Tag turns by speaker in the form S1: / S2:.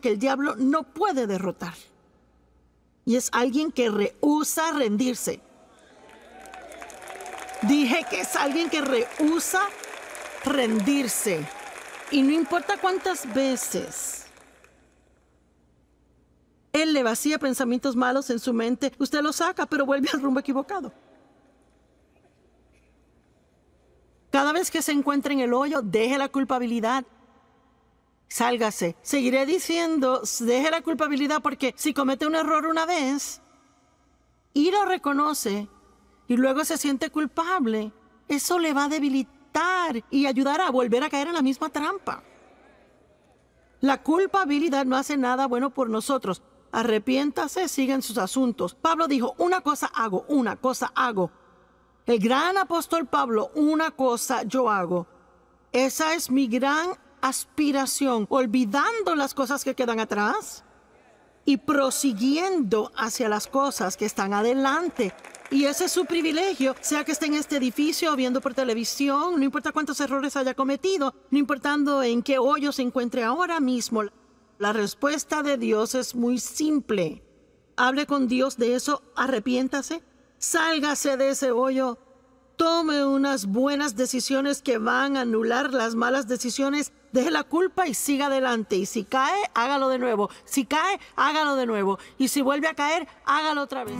S1: que el diablo no puede derrotar. Y es alguien que rehúsa rendirse. Dije que es alguien que rehúsa rendirse. Y no importa cuántas veces él le vacía pensamientos malos en su mente, usted lo saca, pero vuelve al rumbo equivocado. Cada vez que se encuentra en el hoyo, deje la culpabilidad Sálgase. Seguiré diciendo, deje la culpabilidad porque si comete un error una vez y lo reconoce y luego se siente culpable, eso le va a debilitar y ayudar a volver a caer en la misma trampa. La culpabilidad no hace nada bueno por nosotros. Arrepiéntase, siguen sus asuntos. Pablo dijo, una cosa hago, una cosa hago. El gran apóstol Pablo, una cosa yo hago. Esa es mi gran aspiración, olvidando las cosas que quedan atrás y prosiguiendo hacia las cosas que están adelante. Y ese es su privilegio, sea que esté en este edificio o viendo por televisión, no importa cuántos errores haya cometido, no importando en qué hoyo se encuentre ahora mismo. La respuesta de Dios es muy simple. Hable con Dios de eso, arrepiéntase, sálgase de ese hoyo, tome unas buenas decisiones que van a anular las malas decisiones, deje la culpa y siga adelante. Y si cae, hágalo de nuevo. Si cae, hágalo de nuevo. Y si vuelve a caer, hágalo otra vez.